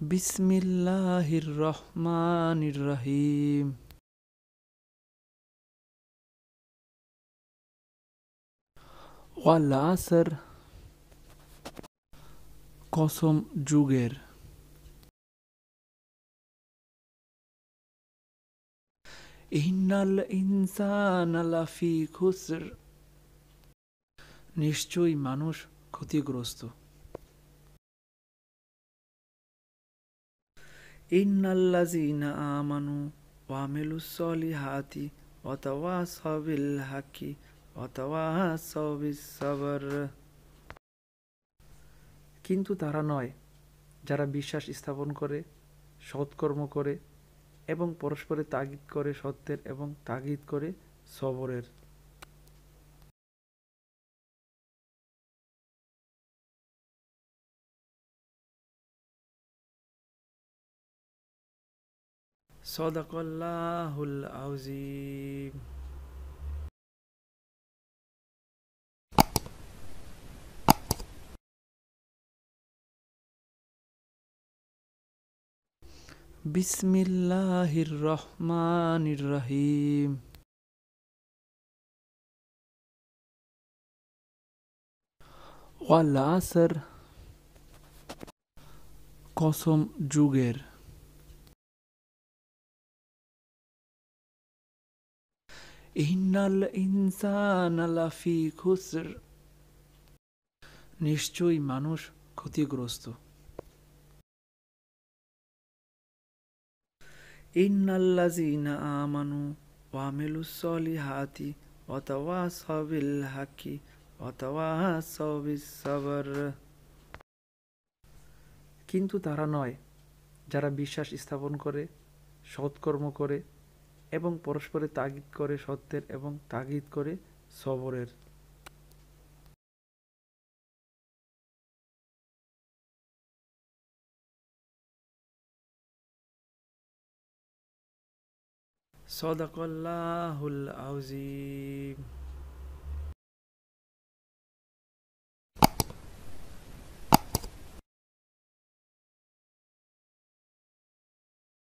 Bismillahirrahmanirrahim. Vel asr Kosum Juger ইন্নাল ইনসানালা ফি খুসর নিশ্চয়ই মানুষ ক্ষতিগ্রস্ত ইন্নাল্লাজিনা আমানু ওয়ামিলু হাতি অথবা সবিল হাকি অতওয়া সবিসবর কিন্তু তারা নয় যারা বিশ্বাস স্থাপন করে সৎকর্ম করে এবং পরস্পরে তাগিদ করে সত্যের এবং তাগিদ করে সবরের صدق الله العظيم بسم الله الرحمن الرحيم والعصر قسم جوجر ইন্নাল ইনসান লাফি খুসর নিশ্চয়ই মানুষ ক্ষতিগ্রস্ত ইন্নাল্লাজিনা আমানু সলিহাতি সবিল হাকি অতওয়া সবিস সবর কিন্তু তারা নয় যারা বিশ্বাস স্থাপন করে সৎকর্ম করে এবং পরস্পরে তাগিদ করে সত্যের এবং তাগিদ করে সবরের সদাকল্লাহুল আউজিম